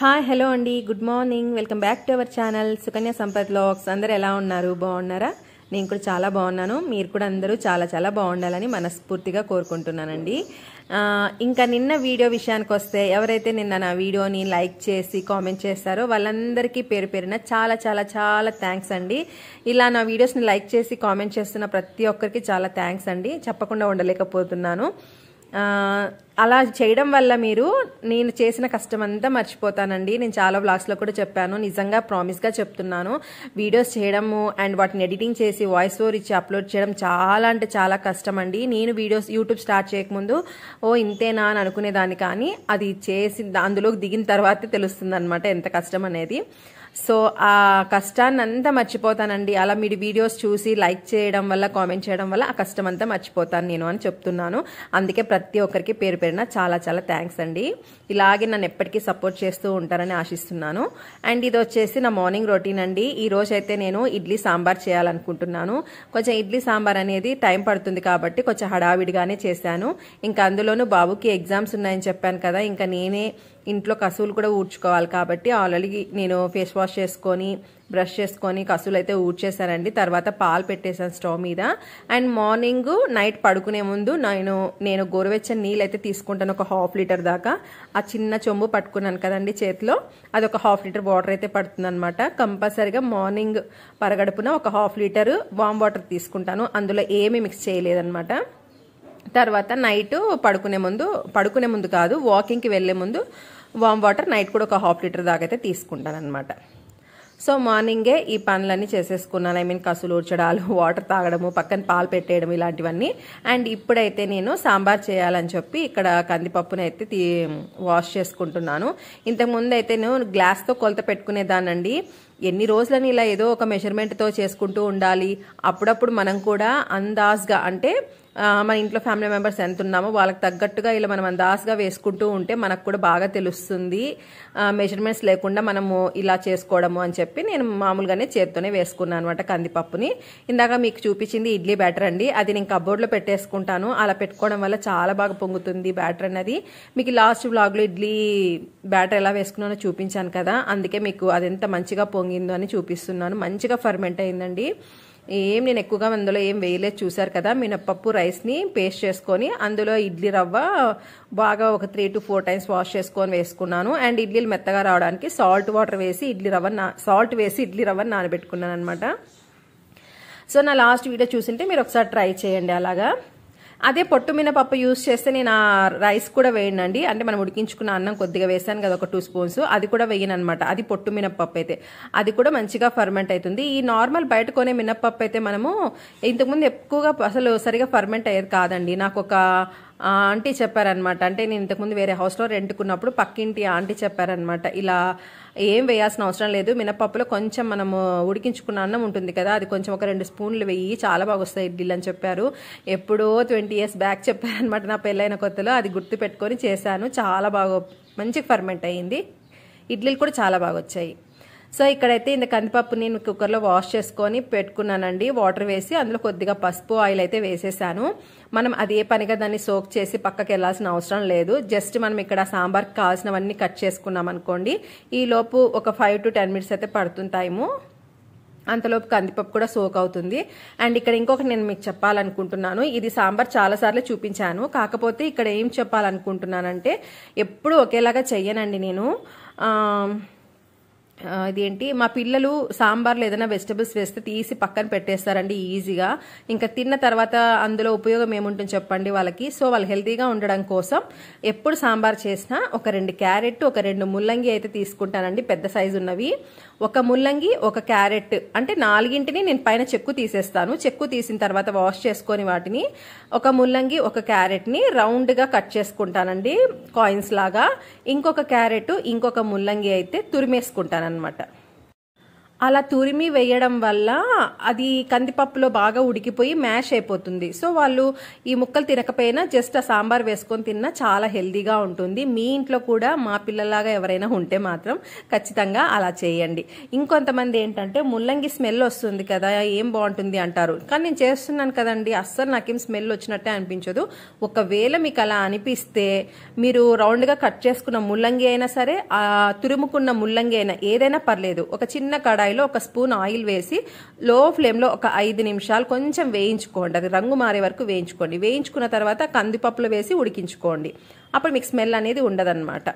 hi hello అండి good morning welcome back to our channel Sukanya Sampath blogs అందరు ఎలా ఉన్నారు బాగున్నారా నేను కూడా చాలా బాగున్నాను మీరు కూడా అందరూ చాలా చాలా బాగుండాలని మనస్ఫూర్తిగా కోరుకుంటున్నానండి ఇంకా నిన్న వీడియో విషయానికి వస్తే ఎవరైతే నిన్న నా వీడియోని లైక్ చేసి కామెంట్ చేస్తారో వాళ్ళందరికీ పేరు పేరున చాలా చాలా చాలా థ్యాంక్స్ అండి ఇలా నా వీడియోస్ని లైక్ చేసి కామెంట్ చేస్తున్న ప్రతి ఒక్కరికి చాలా థ్యాంక్స్ అండి చెప్పకుండా ఉండలేకపోతున్నాను అలా చేయడం వల్ల మీరు నేను చేసిన కష్టం అంతా మర్చిపోతానండి నేను చాలా వ్లాగ్స్లో కూడా చెప్పాను నిజంగా ప్రామిస్గా చెప్తున్నాను వీడియోస్ చేయడము అండ్ వాటిని ఎడిటింగ్ చేసి వాయిస్ ఓవర్ ఇచ్చి అప్లోడ్ చేయడం చాలా అంటే చాలా కష్టం అండి నేను వీడియోస్ యూట్యూబ్ స్టార్ట్ చేయకముందు ఓ ఇంతేనా అని అనుకునేదాన్ని కానీ అది చేసి అందులోకి దిగిన తర్వాతే తెలుస్తుంది ఎంత కష్టం అనేది సో ఆ కష్టాన్ని అంతా మర్చిపోతానండి అలా మీరు వీడియోస్ చూసి లైక్ చేయడం వల్ల కామెంట్ చేయడం వల్ల ఆ కష్టం అంతా మర్చిపోతాను నేను అని చెప్తున్నాను అందుకే ప్రతి ఒక్కరికి పేరు పేరున చాలా చాలా థ్యాంక్స్ అండి ఇలాగే నన్ను ఎప్పటికీ సపోర్ట్ చేస్తూ ఉంటారని ఆశిస్తున్నాను అండ్ ఇది వచ్చేసి నా మార్నింగ్ రొటీన్ అండి ఈ రోజు అయితే నేను ఇడ్లీ సాంబార్ చేయాలనుకుంటున్నాను కొంచెం ఇడ్లీ సాంబార్ అనేది టైం పడుతుంది కాబట్టి కొంచెం హడావిడిగానే చేశాను ఇంకా అందులోనూ బాబుకి ఎగ్జామ్స్ ఉన్నాయని చెప్పాను కదా ఇంకా నేనే ఇంట్లో కసువులు కూడా ఊడ్చుకోవాలి కాబట్టి ఆల్రెడీ నేను ఫేస్ వాష్ చేసుకొని బ్రష్ చేసుకొని కసువులు అయితే ఊడ్చేశానండి తర్వాత పాలు పెట్టేశాను స్టవ్ మీద అండ్ మార్నింగ్ నైట్ పడుకునే ముందు నేను నేను గోరువెచ్చని నీళ్ళు అయితే తీసుకుంటాను ఒక హాఫ్ లీటర్ దాకా ఆ చిన్న చెంబు పట్టుకున్నాను కదండి చేతిలో అది ఒక హాఫ్ లీటర్ వాటర్ అయితే పడుతుంది అనమాట కంపల్సరీగా మార్నింగ్ పరగడుపున ఒక హాఫ్ లీటర్ వామ్ వాటర్ తీసుకుంటాను అందులో ఏమీ మిక్స్ చేయలేదన్నమాట తర్వాత నైట్ పడుకునే ముందు పడుకునే ముందు కాదు వాకింగ్కి వెళ్ళే ముందు వామ్ వాటర్ నైట్ కూడా ఒక హాఫ్ లీటర్ దాకా అయితే తీసుకుంటాను అనమాట సో మార్నింగే ఈ పనులన్నీ చేసేసుకున్నాను ఐ మీన్ కసులు ఊడ్చడాలు వాటర్ తాగడము పక్కన పాలు పెట్టేయడం ఇలాంటివన్నీ అండ్ ఇప్పుడైతే నేను సాంబార్ చేయాలని చెప్పి ఇక్కడ కందిపప్పుని అయితే వాష్ చేసుకుంటున్నాను ఇంతకుముందు అయితే నేను గ్లాస్తో కొలత పెట్టుకునేదానండి ఎన్ని రోజులని ఇలా ఏదో ఒక మెజర్మెంట్తో చేసుకుంటూ ఉండాలి అప్పుడప్పుడు మనం కూడా అందాజ్గా అంటే మన ఇంట్లో ఫ్యామిలీ మెంబర్స్ ఎంత ఉన్నామో వాళ్ళకి తగ్గట్టుగా ఇలా మనం అందాస్గా వేసుకుంటూ ఉంటే మనకు కూడా బాగా తెలుస్తుంది మెజర్మెంట్స్ లేకుండా మనము ఇలా చేసుకోవడము అని చెప్పి నేను మామూలుగానే చేత్తోనే వేసుకున్నాను అనమాట కందిపప్పుని ఇందాక మీకు చూపించింది ఇడ్లీ బ్యాటర్ అండి అది నేను కబోర్డ్లో పెట్టేసుకుంటాను అలా పెట్టుకోవడం వల్ల చాలా బాగా పొంగుతుంది బ్యాటర్ అనేది మీకు లాస్ట్ బ్లాగ్లో ఇడ్లీ బ్యాటర్ ఎలా వేసుకున్నానో చూపించాను కదా అందుకే మీకు అది ఎంత మంచిగా పొంగిందో అని చూపిస్తున్నాను మంచిగా ఫర్మెంట్ అయిందండి ఏం నేను ఎక్కువగా అందులో ఏం వేయలేదు చూసారు కదా మినప్పప్పు రైస్ని పేస్ట్ చేసుకొని అందులో ఇడ్లీ రవ్వ బాగా ఒక three to four times wash చేసుకొని వేసుకున్నాను అండ్ ఇడ్లీలు మెత్తగా రావడానికి సాల్ట్ వాటర్ వేసి ఇడ్లీ రవ్వ సాల్ట్ వేసి ఇడ్లీ రవ్వను నానబెట్టుకున్నాను అనమాట సో నా లాస్ట్ వీడియో చూసింటే మీరు ఒకసారి ట్రై చేయండి అలాగా అదే పొట్టు మినపప్పు యూస్ చేస్తే నేను ఆ రైస్ కూడా వేయనండి అంటే మనం ఉడికించుకున్న అన్నం కొద్దిగా వేసాను కదా ఒక టూ స్పూన్స్ అది కూడా వేయను అనమాట అది పొట్టు మినపప్పు అయితే అది కూడా మంచిగా ఫర్మెంట్ అవుతుంది ఈ నార్మల్ బయట కొనే మినపప్పు అయితే మనము ఇంతకుముందు ఎక్కువగా అసలు సరిగా ఫర్మెంట్ అయ్యేది కాదండి నాకు ఒక ఆంటీ చెప్పారనమాట అంటే నేను ఇంతకుముందు వేరే హౌస్లో రెంట్కున్నప్పుడు పక్కింటి ఆంటీ చెప్పారనమాట ఇలా ఏం వేయాల్సిన అవసరం లేదు మినపప్పులో కొంచెం మనము ఉడికించుకున్న అన్నం ఉంటుంది కదా అది కొంచెం ఒక రెండు స్పూన్లు వెయ్యి చాలా బాగా వస్తాయి ఇడ్లీలు అని చెప్పారు ఎప్పుడో ట్వంటీ ఇయర్స్ బ్యాక్ చెప్పారనమాట నా పెళ్ళైన కొత్తలో అది గుర్తు పెట్టుకొని చేశాను చాలా బాగా మంచి ఫర్మెంట్ అయ్యింది ఇడ్లీలు కూడా చాలా బాగా వచ్చాయి సో ఇక్కడైతే ఇంత కందిపప్పు నేను కుక్కర్లో వాష్ చేసుకొని పెట్టుకున్నానండి వాటర్ వేసి అందులో కొద్దిగా పసుపు ఆయిల్ అయితే వేసేసాను మనం అది ఏ పనిగా దాన్ని సోక్ చేసి పక్కకి వెళ్ళాల్సిన అవసరం లేదు జస్ట్ మనం ఇక్కడ సాంబార్కి కావాల్సినవన్నీ కట్ చేసుకున్నాం అనుకోండి ఈలోపు ఒక ఫైవ్ టు టెన్ మినిట్స్ అయితే పడుతుంది అంతలోపు కందిపప్పు కూడా సోక్ అవుతుంది అండ్ ఇక్కడ ఇంకొకటి నేను మీకు చెప్పాలనుకుంటున్నాను ఇది సాంబార్ చాలా సార్లు చూపించాను కాకపోతే ఇక్కడ ఏం చెప్పాలనుకుంటున్నానంటే ఎప్పుడు ఒకేలాగా చెయ్యనండి నేను ఇదేంటి మా పిల్లలు సాంబార్లో ఏదైనా వెజిటబుల్స్ వేస్తే తీసి పక్కన పెట్టేస్తారండి ఈజీగా ఇంకా తిన్న తర్వాత అందులో ఉపయోగం ఏముంటుంది చెప్పండి వాళ్ళకి సో వాళ్ళు హెల్తీగా ఉండడం కోసం ఎప్పుడు సాంబార్ చేసినా ఒక రెండు క్యారెట్ ఒక రెండు ముల్లంగి అయితే తీసుకుంటానండి పెద్ద సైజు ఉన్నవి ఒక ముల్లంగి ఒక క్యారెట్ అంటే నాలుగింటిని నేను పైన చెక్కు తీసేస్తాను చెక్కు తీసిన తర్వాత వాష్ చేసుకొని వాటిని ఒక ముల్లంగి ఒక క్యారెట్ని రౌండ్గా కట్ చేసుకుంటానండి కాయిన్స్ లాగా ఇంకొక క్యారెట్ ఇంకొక ముల్లంగి అయితే తురిమేసుకుంటాను అనమాట అలా తురిమి వేయడం వల్ల అది కందిపప్పులో బాగా ఉడికిపోయి మ్యాష్ అయిపోతుంది సో వాళ్ళు ఈ ముక్కలు తినకపోయినా జస్ట్ ఆ సాంబార్ వేసుకొని తిన్నా చాలా హెల్దీగా ఉంటుంది మీ ఇంట్లో కూడా మా పిల్లలాగా ఎవరైనా ఉంటే మాత్రం ఖచ్చితంగా అలా చేయండి ఇంకొంతమంది ఏంటంటే ముల్లంగి స్మెల్ వస్తుంది కదా ఏం బాగుంటుంది అంటారు కానీ నేను చేస్తున్నాను కదండి అస్సలు నాకేం స్మెల్ వచ్చినట్టే అనిపించదు ఒకవేళ మీకు అలా అనిపిస్తే మీరు రౌండ్గా కట్ చేసుకున్న ముల్లంగి అయినా సరే తురుముకున్న ముల్లంగి అయినా ఏదైనా పర్లేదు ఒక చిన్న కడాయి కడాయిలో ఒక స్పూన్ ఆయిల్ వేసి లో ఫ్లేమ్లో ఒక ఐదు నిమిషాలు కొంచెం వేయించుకోండి అది రంగు మారే వరకు వేయించుకోండి వేయించుకున్న తర్వాత కందిపప్పులు వేసి ఉడికించుకోండి అప్పుడు మీకు స్మెల్ అనేది ఉండదన్నమాట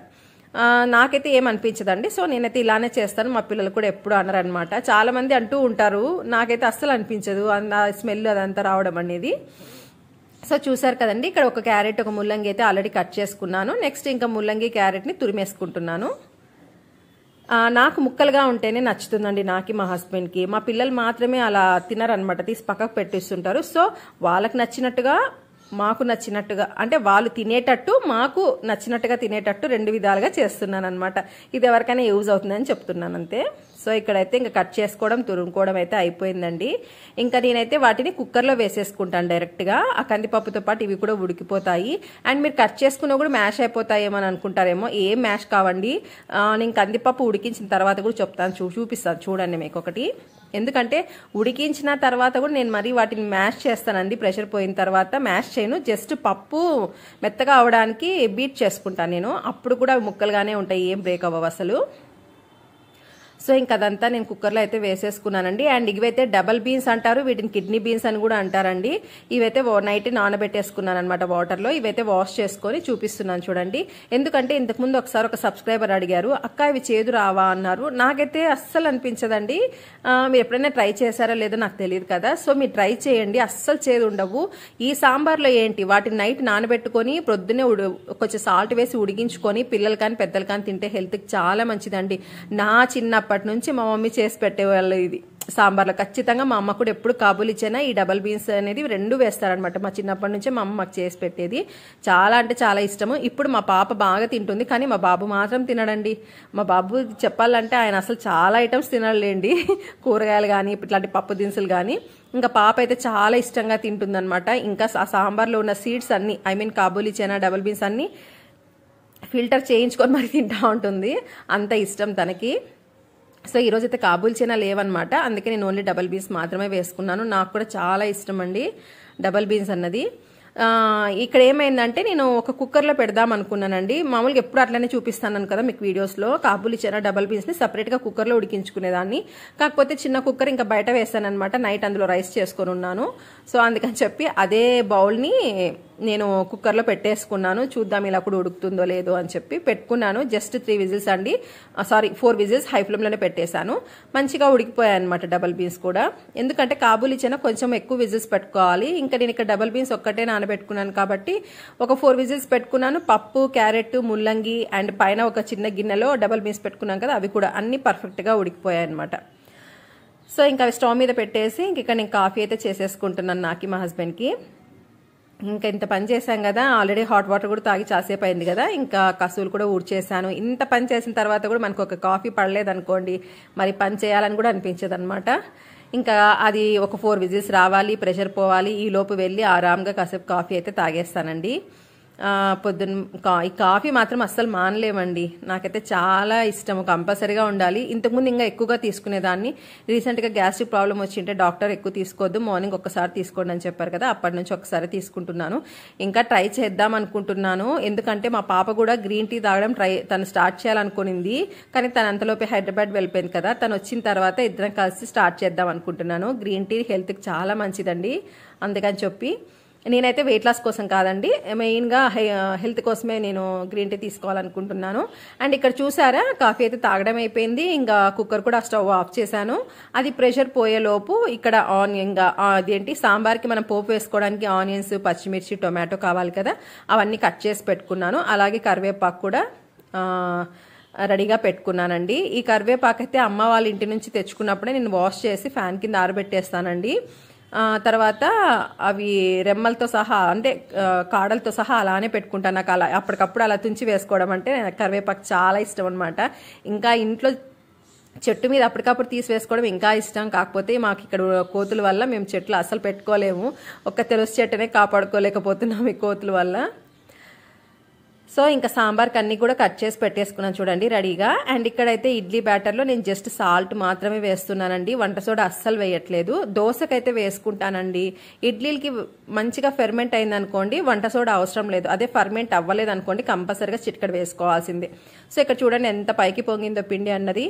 నాకైతే ఏమనిపించదండి సో నేనైతే ఇలానే చేస్తాను మా పిల్లలు కూడా ఎప్పుడు అనరనమాట చాలామంది అంటూ ఉంటారు నాకైతే అస్సలు అనిపించదు స్మెల్ అదంతా రావడం అనేది సో చూసారు కదండి ఇక్కడ ఒక క్యారెట్ ఒక ముల్లంగి అయితే ఆల్రెడీ కట్ చేసుకున్నాను నెక్స్ట్ ఇంకా ముల్లంగి క్యారెట్ని తురిమేసుకుంటున్నాను నాకు ముక్కలుగా ఉంటేనే నచ్చుతుందండి నాకి మా హస్బెండ్కి మా పిల్లలు మాత్రమే అలా తినరనమాట తీసి పక్కకు పెట్టిస్తుంటారు సో వాళ్ళకి నచ్చినట్టుగా మాకు నచ్చినట్టుగా అంటే వాళ్ళు తినేటట్టు మాకు నచ్చినట్టుగా తినేటట్టు రెండు విధాలుగా చేస్తున్నాను అనమాట ఇది ఎవరికైనా యూజ్ అవుతుందని చెప్తున్నాను అంతే సో ఇక్కడైతే ఇంకా కట్ చేసుకోవడం తురుముకోవడం అయితే అయిపోయిందండి ఇంకా నేనైతే వాటిని కుక్కర్లో వేసేసుకుంటాను డైరెక్ట్గా ఆ కందిపప్పుతో పాటు ఇవి కూడా ఉడికిపోతాయి అండ్ మీరు కట్ చేసుకున్నా కూడా మ్యాష్ అయిపోతాయేమో అని అనుకుంటారేమో ఏం మ్యాష్ కావండి నేను కందిపప్పు ఉడికించిన తర్వాత కూడా చెప్తాను చూ చూపిస్తాను చూడండి మీకు ఒకటి ఎందుకంటే ఉడికించిన తర్వాత కూడా నేను మరీ వాటిని మ్యాష్ చేస్తానండి ప్రెషర్ పోయిన తర్వాత మ్యాష్ చేయను జస్ట్ పప్పు మెత్తగా అవడానికి బీట్ చేసుకుంటాను నేను అప్పుడు కూడా ముక్కలుగానే ఉంటాయి ఏం బ్రేక్ అవ్వవు అసలు సో ఇంకదంతా నేను కుక్కర్లో అయితే వేసేసుకున్నానండి అండ్ ఇవైతే డబల్ బీన్స్ అంటారు వీటిని కిడ్నీ బీన్స్ అని కూడా అంటారండి ఇవైతే నైట్ నానబెట్టేసుకున్నాను అనమాట వాటర్లో ఇవైతే వాష్ చేసుకొని చూపిస్తున్నాను చూడండి ఎందుకంటే ఇంతకుముందు ఒకసారి ఒక సబ్స్క్రైబర్ అడిగారు అక్క ఇవి చేదు రావా అన్నారు నాకైతే అస్సలు అనిపించదండి మీరు ఎప్పుడైనా ట్రై చేశారో లేదో నాకు తెలియదు కదా సో మీరు ట్రై చేయండి అస్సలు చేదు ఉండవు ఈ సాంబార్లో ఏంటి వాటిని నైట్ నానబెట్టుకొని ప్రొద్దునే కొంచెం సాల్ట్ వేసి ఉడిగించుకొని పిల్లలు కానీ పెద్దలు కానీ తింటే హెల్త్కి చాలా మంచిదండి నా చిన్నప్పటి చిన్నప్పటి నుంచి మా మమ్మీ చేసి పెట్టేవాళ్ళు ఇది సాంబార్లో ఖచ్చితంగా మా అమ్మ కూడా ఎప్పుడు కాబూల్ ఇచ్చినా ఈ డబల్ బీన్స్ అనేది రెండు వేస్తారనమాట మా చిన్నప్పటి నుంచే మా అమ్మ మాకు చేసి పెట్టేది చాలా అంటే చాలా ఇష్టము ఇప్పుడు మా పాప బాగా తింటుంది కానీ మా బాబు మాత్రం తినడండి మా బాబు చెప్పాలంటే ఆయన అసలు చాలా ఐటమ్స్ తినలేండి కూరగాయలు కానీ ఇట్లాంటి పప్పు దినుసులు కానీ ఇంకా పాప అయితే చాలా ఇష్టంగా తింటుందనమాట ఇంకా ఆ సాంబార్లో ఉన్న సీడ్స్ అన్ని ఐ మీన్ కాబూలి చైనా డబల్ బీన్స్ అన్నీ ఫిల్టర్ చేయించుకొని మరి తింటా ఉంటుంది అంత ఇష్టం తనకి సో ఈరోజు అయితే కాబూల్ చైనా లేవన్నమాట అందుకే నేను ఓన్లీ డబల్ బీన్స్ మాత్రమే వేసుకున్నాను నాకు కూడా చాలా ఇష్టం అండి డబల్ బీన్స్ అన్నది ఇక్కడ ఏమైందంటే నేను ఒక కుక్కర్లో పెడదాం అనుకున్నానండి మామూలుగా ఎప్పుడు అట్లనే చూపిస్తాను కదా మీకు వీడియోస్లో కాబూలి చైనా డబల్ బీన్స్ని సపరేట్గా కుక్కర్లో ఉడికించుకునేదాన్ని కాకపోతే చిన్న కుక్కర్ ఇంకా బయట వేసాను అనమాట నైట్ అందులో రైస్ చేసుకొని ఉన్నాను సో అందుకని చెప్పి అదే బౌల్ని నేను కుక్కర్లో పెట్టేసుకున్నాను చూద్దాం ఇలా కూడా ఉడుకుతుందో లేదో అని చెప్పి పెట్టుకున్నాను జస్ట్ త్రీ విజిల్స్ అండి సారీ ఫోర్ విజిల్స్ హై ఫ్లేమ్లోనే పెట్టేశాను మంచిగా ఉడికిపోయాయి అనమాట డబల్ బీన్స్ కూడా ఎందుకంటే కాబూలి చెన కొంచెం ఎక్కువ విజిల్స్ పెట్టుకోవాలి ఇంకా నేను ఇక్కడ డబల్ బీన్స్ ఒక్కటే నానబెట్టుకున్నాను కాబట్టి ఒక ఫోర్ విజిల్స్ పెట్టుకున్నాను పప్పు క్యారెట్ ముల్లంగి అండ్ పైన ఒక చిన్న గిన్నెలో డబల్ బీన్స్ పెట్టుకున్నాను కదా అవి కూడా అన్ని పర్ఫెక్ట్గా ఉడికిపోయాయి అనమాట సో ఇంకా అవి స్టవ్ మీద పెట్టేసి ఇంక ఇక్కడ నేను కాఫీ అయితే చేసేసుకుంటున్నాను నాకి మా హస్బెండ్కి ఇంకా ఇంత పని చేశాం కదా ఆల్రెడీ హాట్ వాటర్ కూడా తాగి చాసేపు అయింది కదా ఇంకా కసువులు కూడా ఊడ్చేసాను ఇంత పని చేసిన తర్వాత కూడా మనకు ఒక కాఫీ పడలేదనుకోండి మరి పని చేయాలని కూడా అనిపించదు అనమాట ఇంకా అది ఒక ఫోర్ విజిల్స్ రావాలి ప్రెషర్ పోవాలి ఈ లోపు వెళ్ళి ఆరామ్గా కాసేపు కాఫీ అయితే తాగేస్తానండి పొద్దున్న ఈ కాఫీ మాత్రం అస్సలు మానలేమండి నాకైతే చాలా ఇష్టం కంపల్సరీగా ఉండాలి ఇంతకుముందు ఇంకా ఎక్కువగా తీసుకునేదాన్ని రీసెంట్గా గ్యాస్ట్రిక్ ప్రాబ్లం వచ్చింటే డాక్టర్ ఎక్కువ తీసుకోవద్దు మార్నింగ్ ఒక్కసారి తీసుకోండి అని చెప్పారు కదా అప్పటి నుంచి ఒకసారి తీసుకుంటున్నాను ఇంకా ట్రై చేద్దాం అనుకుంటున్నాను ఎందుకంటే మా పాప కూడా గ్రీన్ టీ తాగడం ట్రై తను స్టార్ట్ చేయాలనుకునింది కానీ తను అంతలోపే హైదరాబాద్ వెళ్ళిపోయింది కదా తను వచ్చిన తర్వాత ఇద్దరం కలిసి స్టార్ట్ చేద్దాం అనుకుంటున్నాను గ్రీన్ టీ హెల్త్కి చాలా మంచిదండి అందుకని చెప్పి నేనైతే వెయిట్ లాస్ కోసం కాదండి మెయిన్గా హెల్త్ కోసమే నేను గ్రీన్ టీ తీసుకోవాలనుకుంటున్నాను అండ్ ఇక్కడ చూసారా కాఫీ అయితే తాగడం అయిపోయింది ఇంకా కుక్కర్ కూడా స్టవ్ ఆఫ్ చేశాను అది ప్రెషర్ పోయేలోపు ఇక్కడ ఇంకా అదేంటి సాంబార్కి మనం పోపు వేసుకోవడానికి ఆనియన్స్ పచ్చిమిర్చి టొమాటో కావాలి కదా అవన్నీ కట్ చేసి పెట్టుకున్నాను అలాగే కరివేపాకు కూడా రెడీగా పెట్టుకున్నానండి ఈ కరివేపాకు అయితే అమ్మ వాళ్ళ ఇంటి నుంచి తెచ్చుకున్నప్పుడే నేను వాష్ చేసి ఫ్యాన్ కింద ఆరబెట్టేస్తానండి తర్వాత అవి రెమ్మలతో సహా అంటే కాడలతో సహా అలానే పెట్టుకుంటాను నాకు అలా అప్పటికప్పుడు అలా తుంచి వేసుకోవడం అంటే కరివేపాకు చాలా ఇష్టం అనమాట ఇంకా ఇంట్లో చెట్టు మీద అప్పటికప్పుడు తీసివేసుకోవడం ఇంకా ఇష్టం కాకపోతే మాకు ఇక్కడ కోతుల వల్ల మేము చెట్లు అసలు పెట్టుకోలేము ఒక్క తెలుసు చెట్టునే కాపాడుకోలేకపోతున్నాం ఈ కోతుల వల్ల సో ఇంకా సాంబార్కి అన్ని కూడా కట్ చేసి పెట్టేసుకున్నాను చూడండి రెడీగా అండ్ ఇక్కడైతే ఇడ్లీ బ్యాటర్లో నేను జస్ట్ సాల్ట్ మాత్రమే వేస్తున్నానండి వంట సోడ అస్సలు వేయట్లేదు దోశకైతే వేసుకుంటానండి ఇడ్లీలకి మంచిగా ఫెర్మెంట్ అయిందనుకోండి వంట సోడా అవసరం లేదు అదే ఫర్మెంట్ అవ్వలేదు అనుకోండి కంపల్సరిగా చిట్కడ వేసుకోవాల్సిందే సో ఇక్కడ చూడండి ఎంత పైకి పొంగిందో పిండి అన్నది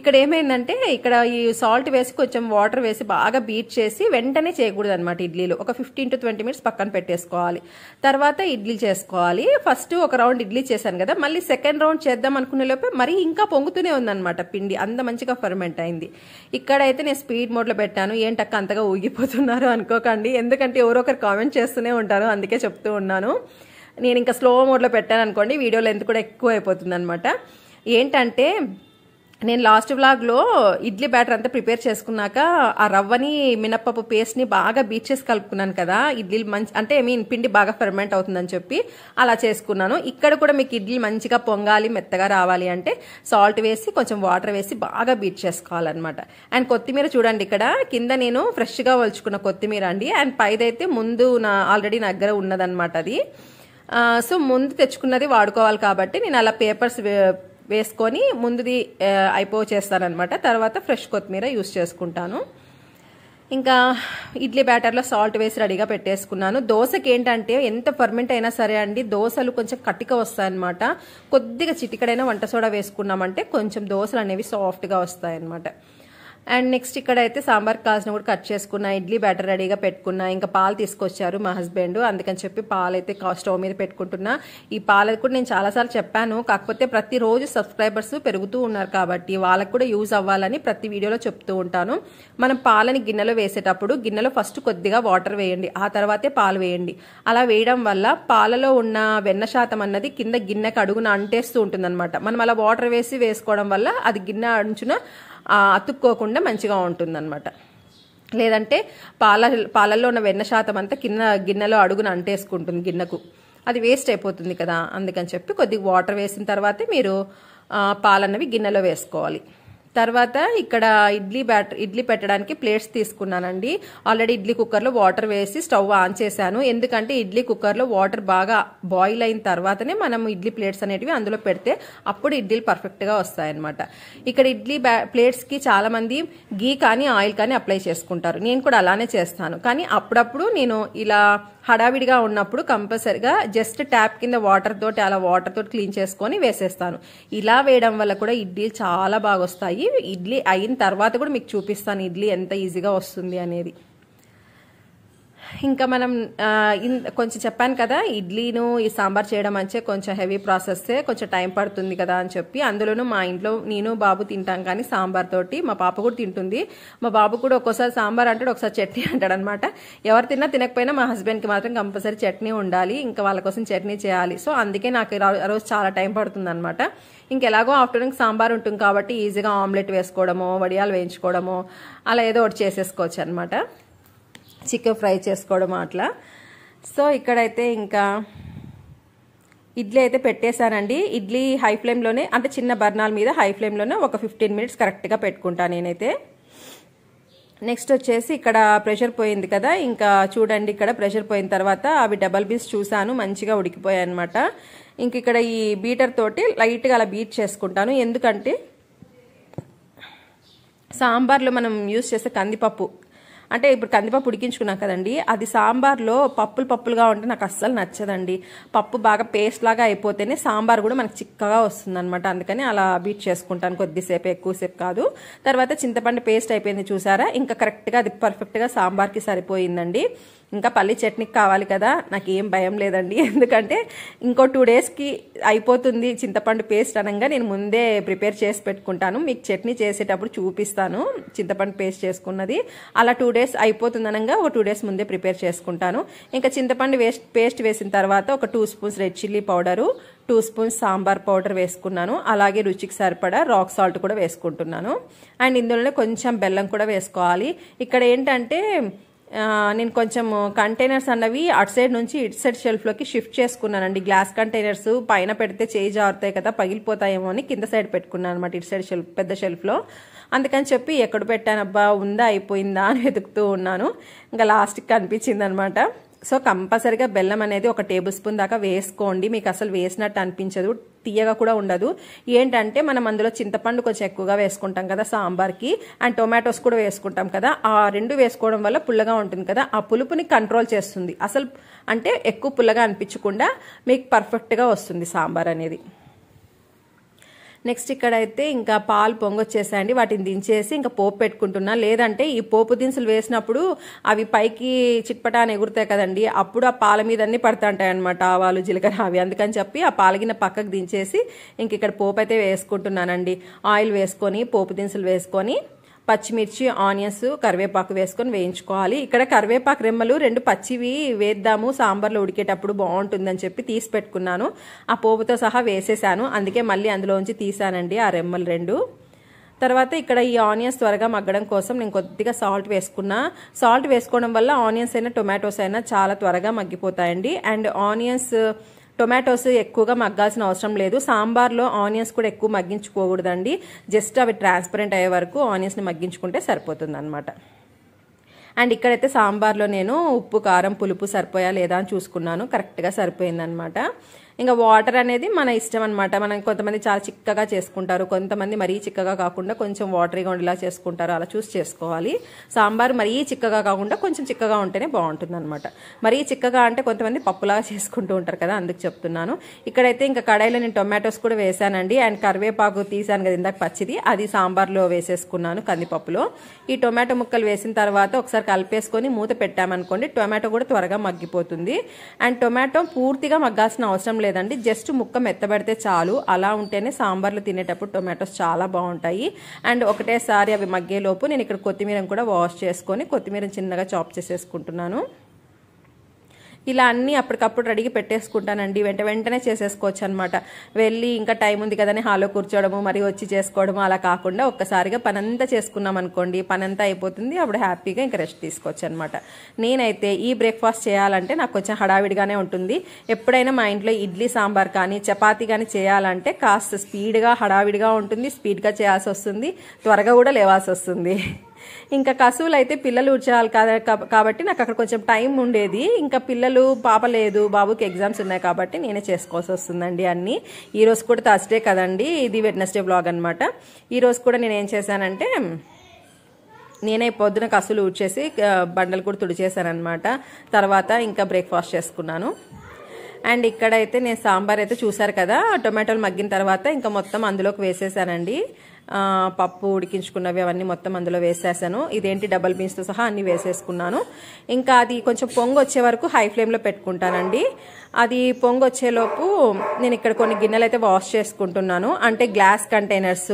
ఇక్కడ ఏమైందంటే ఇక్కడ ఈ సాల్ట్ వేసి కొంచెం వాటర్ వేసి బాగా బీట్ చేసి వెంటనే చేయకూడదు అనమాట ఇడ్లీలు ఒక ఫిఫ్టీన్ టు ట్వంటీ మినిట్స్ పక్కన పెట్టేసుకోవాలి తర్వాత ఇడ్లీ చేసుకోవాలి ఫస్ట్ ఒక రౌండ్ ఇడ్లీ చేశాను కదా మళ్ళీ సెకండ్ రౌండ్ చేద్దాం అనుకునే లోపే మరీ ఇంకా పొంగుతూనే ఉందన్నమాట పిండి అంత మంచిగా ఫర్మెంట్ అయింది ఇక్కడ అయితే నేను స్పీడ్ మోడ్లో పెట్టాను ఏంటక్క అంతగా ఊగిపోతున్నారు అనుకోకండి ఎందుకంటే ఎవరొకరు కామెంట్ చేస్తూనే ఉంటారు అందుకే చెప్తూ ఉన్నాను నేను ఇంకా స్లో మోడ్లో పెట్టాను అనుకోండి వీడియోలో ఎందుకు కూడా ఎక్కువ అయిపోతుంది అనమాట ఏంటంటే నేను లాస్ట్ వ్లాగ్లో ఇడ్లీ బ్యాటర్ అంతా ప్రిపేర్ చేసుకున్నాక ఆ రవ్వని మినప్పప్పు పేస్ట్ని బాగా బీచ్ చేసి కలుపుకున్నాను కదా ఇడ్లీ మంచి అంటే మీన్ పిండి బాగా ఫెర్మెంట్ అవుతుందని చెప్పి అలా చేసుకున్నాను ఇక్కడ కూడా మీకు ఇడ్లీ మంచిగా పొంగాలి మెత్తగా రావాలి అంటే సాల్ట్ వేసి కొంచెం వాటర్ వేసి బాగా బీచ్ చేసుకోవాలన్నమాట అండ్ కొత్తిమీర చూడండి ఇక్కడ కింద నేను ఫ్రెష్గా వల్చుకున్న కొత్తిమీర అండి అండ్ పైదైతే ముందు నా ఆల్రెడీ నా దగ్గర ఉన్నదనమాట అది సో ముందు తెచ్చుకున్నది వాడుకోవాలి కాబట్టి నేను అలా పేపర్స్ వేసుకొని ముందుది అయిపో చేస్తానమాట తర్వాత ఫ్రెష్ కొత్తిమీర యూస్ చేసుకుంటాను ఇంకా ఇడ్లీ బ్యాటర్లో సాల్ట్ వేసి రెడీగా పెట్టేసుకున్నాను దోశకి ఏంటంటే ఎంత ఫర్మెంట్ అయినా సరే అండి దోశలు కొంచెం కట్టిక వస్తాయన్నమాట కొద్దిగా చిటికడైన వంట సోడా వేసుకున్నామంటే కొంచెం దోశలు అనేవి సాఫ్ట్గా వస్తాయన్నమాట అండ్ నెక్స్ట్ ఇక్కడ అయితే సాంబార్ కాసిన కూడా కట్ చేసుకున్నా ఇడ్లీ బ్యాటర్ రెడీగా పెట్టుకున్నా ఇంకా పాలు తీసుకొచ్చారు మా హస్బెండ్ అందుకని చెప్పి పాలు అయితే స్టవ్ మీద పెట్టుకుంటున్నా ఈ పాలు కూడా నేను చాలాసార్లు చెప్పాను కాకపోతే ప్రతిరోజు సబ్స్క్రైబర్స్ పెరుగుతూ ఉన్నారు కాబట్టి వాళ్ళకు కూడా యూజ్ అవ్వాలని ప్రతి వీడియోలో చెప్తూ ఉంటాను మనం పాలని గిన్నెలో వేసేటప్పుడు గిన్నెలో ఫస్ట్ కొద్దిగా వాటర్ వేయండి ఆ తర్వాతే పాలు వేయండి అలా వేయడం వల్ల పాలలో ఉన్న వెన్న శాతం అన్నది కింద గిన్నెకి అడుగున అంటేస్తూ ఉంటుంది మనం అలా వాటర్ వేసి వేసుకోవడం వల్ల అది గిన్నె అంచున అతుక్కోకుండా మంచిగా ఉంటుందన్నమాట లేదంటే పాల పాలల్లో ఉన్న వెన్న శాతం అంతా కింద గిన్నెలో అడుగున అంటేసుకుంటుంది గిన్నెకు అది వేస్ట్ అయిపోతుంది కదా అందుకని చెప్పి కొద్దిగా వాటర్ వేసిన తర్వాతే మీరు పాలన్నవి గిన్నెలో వేసుకోవాలి తర్వాత ఇక్కడ ఇడ్లీ బ్యాటర్ ఇడ్లీ పెట్టడానికి ప్లేట్స్ తీసుకున్నానండి ఆల్రెడీ ఇడ్లీ కుక్కర్లో వాటర్ వేసి స్టవ్ ఆన్ చేశాను ఎందుకంటే ఇడ్లీ కుక్కర్లో వాటర్ బాగా బాయిల్ అయిన తర్వాతనే మనం ఇడ్లీ ప్లేట్స్ అనేటివి అందులో పెడితే అప్పుడు ఇడ్లీలు పర్ఫెక్ట్గా వస్తాయన్నమాట ఇక్కడ ఇడ్లీ ప్లేట్స్కి చాలామంది గీ కానీ ఆయిల్ కానీ అప్లై చేసుకుంటారు నేను కూడా అలానే చేస్తాను కానీ అప్పుడప్పుడు నేను ఇలా హడావిడిగా ఉన్నప్పుడు కంపల్సరిగా జస్ట్ ట్యాప్ కింద వాటర్ తోటి అలా వాటర్ తోటి క్లీన్ చేసుకొని వేసేస్తాను ఇలా వేయడం వల్ల కూడా ఇడ్లీలు చాలా బాగా వస్తాయి ఇడ్లీ అయిన తర్వాత కూడా మీకు చూపిస్తాను ఇడ్లీ ఎంత ఈజీగా వస్తుంది అనేది ఇంకా మనం కొంచెం చెప్పాను కదా ఇడ్లీను ఈ సాంబార్ చేయడం అంటే కొంచెం హెవీ ప్రాసెస్ కొంచెం టైం పడుతుంది కదా అని చెప్పి అందులోనూ మా ఇంట్లో నేను బాబు తింటాం కానీ సాంబార్ తోటి మా పాప కూడా తింటుంది మా బాబు కూడా ఒక్కోసారి సాంబార్ అంటాడు ఒకసారి చట్నీ అంటాడు అనమాట ఎవరు తిన్నా తినకపోయినా మా హస్బెండ్కి మాత్రం కంపల్సరీ చట్నీ ఉండాలి ఇంకా వాళ్ళ కోసం చట్నీ చేయాలి సో అందుకే నాకు రోజు చాలా టైం పడుతుంది అనమాట ఇంకెలాగో ఆఫ్టర్నూన్ సాంబార్ ఉంటుంది కాబట్టి ఈజీగా ఆమ్లెట్ వేసుకోవడమో వడియాలు వేయించుకోవడము అలా ఏదో ఒకటి చేసేసుకోవచ్చు అనమాట చికెన్ ఫ్రై చేసుకోవడం అట్లా సో ఇక్కడైతే ఇంకా ఇడ్లీ అయితే పెట్టేశానండి ఇడ్లీ హై ఫ్లేమ్లోనే అంటే చిన్న బర్నాల మీద హై ఫ్లేమ్లోనే ఒక ఫిఫ్టీన్ మినిట్స్ కరెక్ట్గా పెట్టుకుంటాను నేనైతే నెక్స్ట్ వచ్చేసి ఇక్కడ ప్రెషర్ పోయింది కదా ఇంకా చూడండి ఇక్కడ ప్రెషర్ పోయిన తర్వాత అవి డబల్ బీస్ చూశాను మంచిగా ఉడికిపోయాయి అనమాట ఇంక ఇక్కడ ఈ బీటర్ తోటి లైట్గా అలా బీట్ చేసుకుంటాను ఎందుకంటే సాంబార్లో మనం యూస్ చేసే కందిపప్పు అంటే ఇప్పుడు కందిపప్పు ఉడికించుకున్నాం కదండి అది సాంబార్లో పప్పులు పప్పులుగా ఉంటే నాకు అస్సలు నచ్చదండి పప్పు బాగా పేస్ట్ లాగా అయిపోతేనే సాంబార్ కూడా మనకు చిక్కగా వస్తుంది అనమాట అందుకని అలా బీట్ చేసుకుంటాను కొద్దిసేపు ఎక్కువసేపు కాదు తర్వాత చింతపండు పేస్ట్ అయిపోయింది చూసారా ఇంకా కరెక్ట్గా అది పర్ఫెక్ట్గా సాంబార్కి సరిపోయిందండి ఇంకా పల్లి చట్నీకి కావాలి కదా నాకు ఏం భయం లేదండి ఎందుకంటే ఇంకో టూ డేస్కి అయిపోతుంది చింతపండు పేస్ట్ అనగా నేను ముందే ప్రిపేర్ చేసి పెట్టుకుంటాను మీకు చట్నీ చేసేటప్పుడు చూపిస్తాను చింతపండు పేస్ట్ చేసుకున్నది అలా టూ డేస్ అయిపోతుంది అనగా ఒక టూ డేస్ ముందే ప్రిపేర్ చేసుకుంటాను ఇంకా చింతపండు వేస్ట్ పేస్ట్ వేసిన తర్వాత ఒక two spoons red chilli powder two spoons sambar powder వేసుకున్నాను అలాగే రుచికి సరిపడా రాక్ సాల్ట్ కూడా వేసుకుంటున్నాను అండ్ ఇందులోనే కొంచెం బెల్లం కూడా వేసుకోవాలి ఇక్కడ ఏంటంటే నేను కొంచెం కంటైనర్స్ అన్నవి అటు సైడ్ నుంచి ఇటు సైడ్ షెల్ఫ్లోకి షిఫ్ట్ చేసుకున్నానండి గ్లాస్ కంటైనర్స్ పైన పెడితే చేయి జారుతాయి కదా పగిలిపోతాయేమో అని కింద సైడ్ పెట్టుకున్నాను అనమాట ఇటు సైడ్ షెల్ఫ్ పెద్ద షెల్ఫ్లో అందుకని చెప్పి ఎక్కడ పెట్టానబ్బా ఉందా అయిపోయిందా అని వెతుకుతూ ఉన్నాను ఇంకా లాస్ట్కి కనిపించింది అనమాట సో కంపల్సరిగా బెల్లం అనేది ఒక టేబుల్ స్పూన్ దాకా వేసుకోండి మీకు అసలు వేసినట్టు అనిపించదు తీయగా కూడా ఉండదు ఏంటంటే మనం అందులో చింతపండు కొంచెం ఎక్కువగా వేసుకుంటాం కదా సాంబార్కి అండ్ టొమాటోస్ కూడా వేసుకుంటాం కదా ఆ రెండు వేసుకోవడం వల్ల పుల్లగా ఉంటుంది కదా ఆ పులుపుని కంట్రోల్ చేస్తుంది అసలు అంటే ఎక్కువ పుల్లగా అనిపించకుండా మీకు పర్ఫెక్ట్గా వస్తుంది సాంబార్ అనేది నెక్స్ట్ ఇక్కడైతే ఇంకా పాలు పొంగొచ్చేసాయండి వాటిని దించేసి ఇంకా పోపు పెట్టుకుంటున్నా లేదంటే ఈ పోపు దినుసులు వేసినప్పుడు అవి పైకి చిట్పటాన్ని ఎగురుతాయి కదండి అప్పుడు ఆ పాల మీద అన్ని పడుతుంటాయి అనమాట ఆవాలు జీలకర్ర అవి అందుకని చెప్పి ఆ పాలగిన పక్కకు దించేసి ఇంక ఇక్కడ పోపు అయితే వేసుకుంటున్నానండి ఆయిల్ వేసుకొని పోపు దినుసులు వేసుకొని పచ్చిమిర్చి ఆనియన్స్ కరివేపాకు వేసుకొని వేయించుకోవాలి ఇక్కడ కరివేపాకు రెమ్మలు రెండు పచ్చివి వేద్దాము సాంబార్లో ఉడికేటప్పుడు బాగుంటుందని చెప్పి తీసి పెట్టుకున్నాను ఆ పోపుతో సహా వేసేసాను అందుకే మళ్ళీ అందులోంచి తీసానండి ఆ రెమ్మలు రెండు తర్వాత ఇక్కడ ఈ ఆనియన్స్ త్వరగా మగ్గడం కోసం నేను కొద్దిగా సాల్ట్ వేసుకున్నా సాల్ట్ వేసుకోవడం వల్ల ఆనియన్స్ అయినా టొమాటోస్ అయినా చాలా త్వరగా మగ్గిపోతాయండి అండ్ ఆనియన్స్ టొమాటోస్ ఎక్కువగా మగ్గాల్సిన అవసరం లేదు సాంబార్లో ఆనియన్స్ కూడా ఎక్కువ మగ్గించుకోకూడదండి జస్ట్ అవి ట్రాన్స్పరెంట్ అయ్యే వరకు ఆనియన్స్ని మగ్గించుకుంటే సరిపోతుంది అనమాట అండ్ ఇక్కడైతే సాంబార్లో నేను ఉప్పు కారం పులుపు సరిపోయా లేదా అని చూసుకున్నాను కరెక్ట్గా సరిపోయిందనమాట ఇంకా వాటర్ అనేది మన ఇష్టం అనమాట మనం కొంతమంది చాలా చిక్కగా చేసుకుంటారు కొంతమంది మరీ చిక్కగా కాకుండా కొంచెం వాటరీగా ఉండేలా చేసుకుంటారు అలా చూసి చేసుకోవాలి సాంబార్ మరీ చిక్కగా కాకుండా కొంచెం చిక్కగా ఉంటేనే బాగుంటుంది అనమాట మరీ చిక్కగా అంటే కొంతమంది పప్పులాగా చేసుకుంటూ ఉంటారు కదా అందుకు చెప్తున్నాను ఇక్కడైతే ఇంకా కడాయిలో నేను టొమాటోస్ కూడా వేసానండి అండ్ కరివేపాకు తీసాను కదా ఇందాక పచ్చిది అది సాంబార్లో వేసేసుకున్నాను కందిపప్పులో ఈ టొమాటో ముక్కలు వేసిన తర్వాత ఒకసారి కలిపేసుకొని మూత పెట్టామనుకోండి టొమాటో కూడా త్వరగా మగ్గిపోతుంది అండ్ టొమాటో పూర్తిగా మగ్గాల్సిన అవసరం లేదు లేదండి జస్ట్ ముక్క మెత్తబెడితే చాలు అలా ఉంటేనే సాంబార్లు తినేటప్పుడు టొమాటోస్ చాలా బాగుంటాయి అండ్ ఒకటేసారి అవి మగ్గేలోపు నేను ఇక్కడ కొత్తిమీరం కూడా వాష్ చేసుకొని కొత్తిమీరం చిన్నగా చాప్ చేసేసుకుంటున్నాను ఇలా అన్నీ అప్పటికప్పుడు రెడీగా పెట్టేసుకుంటానండి వెంట వెంటనే చేసేసుకోవచ్చు అనమాట వెళ్ళి ఇంకా టైం ఉంది కదని హాలో కూర్చోవడము మరి వచ్చి చేసుకోవడము అలా కాకుండా ఒక్కసారిగా పనంతా చేసుకున్నాం అనుకోండి పనంతా అయిపోతుంది అప్పుడు హ్యాపీగా ఇంకా రెస్ట్ తీసుకోవచ్చు అనమాట నేనైతే ఈ బ్రేక్ఫాస్ట్ చేయాలంటే నాకు కొంచెం హడావిడిగానే ఉంటుంది ఎప్పుడైనా మా ఇంట్లో ఇడ్లీ సాంబార్ కానీ చపాతి కానీ చేయాలంటే కాస్త స్పీడ్గా హడావిడిగా ఉంటుంది స్పీడ్గా చేయాల్సి వస్తుంది త్వరగా కూడా లేవాల్సి వస్తుంది ఇంకా కసువులు అయితే పిల్లలు ఉడ్చాలి కాబట్టి నాకు అక్కడ కొంచెం టైం ఉండేది ఇంకా పిల్లలు పాప లేదు బాబుకి ఎగ్జామ్స్ ఉన్నాయి కాబట్టి నేనే చేసుకోవాల్సి వస్తుందండి అన్నీ ఈరోజు కూడా థర్స్డే కదండి ఇది వెడ్నెస్డే బ్లాగ్ అనమాట ఈరోజు కూడా నేను ఏం చేశానంటే నేనే పొద్దున కసులు ఊడ్చేసి బండలు కూడా తుడిచేశానమాట తర్వాత ఇంకా బ్రేక్ఫాస్ట్ చేసుకున్నాను అండ్ ఇక్కడైతే నేను సాంబార్ అయితే చూసారు కదా టొమాటోలు మగ్గిన తర్వాత ఇంకా మొత్తం అందులోకి వేసేసానండి పప్పు ఉడికించుకున్నవి అవన్నీ మొత్తం అందులో వేసేసాను ఇదేంటి డబల్ బీన్స్తో సహా అన్ని వేసేసుకున్నాను ఇంకా అది కొంచెం పొంగు వచ్చే వరకు హై ఫ్లేమ్లో పెట్టుకుంటానండి అది పొంగు వచ్చేలోపు నేను ఇక్కడ కొన్ని గిన్నెలు అయితే వాష్ చేసుకుంటున్నాను అంటే గ్లాస్ కంటైనర్స్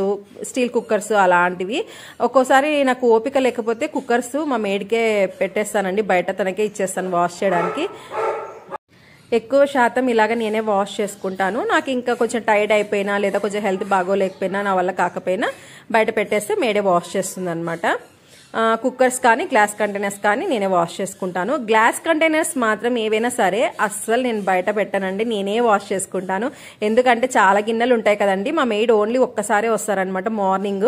స్టీల్ కుక్కర్స్ అలాంటివి ఒక్కోసారి నాకు ఓపిక లేకపోతే కుక్కర్స్ మా మేడికే పెట్టేస్తానండి బయట తనకే ఇచ్చేస్తాను వాష్ చేయడానికి ఎక్కువ శాతం ఇలాగ నేనే వాష్ చేసుకుంటాను నాకు ఇంకా కొంచెం టైర్డ్ అయిపోయినా లేదా కొంచెం హెల్త్ బాగోలేకపోయినా నా వల్ల కాకపోయినా బయట పెట్టేస్తే మేడే వాష్ చేస్తుంది అనమాట కుక్కర్స్ కానీ గ్లాస్ కంటైనర్స్ కానీ నేనే వాష్ చేసుకుంటాను గ్లాస్ కంటైనర్స్ మాత్రం ఏవైనా సరే అస్సలు నేను బయట పెట్టానండి నేనే వాష్ చేసుకుంటాను ఎందుకంటే చాలా గిన్నెలు ఉంటాయి కదండి మా మెయిడ్ ఓన్లీ ఒక్కసారే వస్తారనమాట మార్నింగ్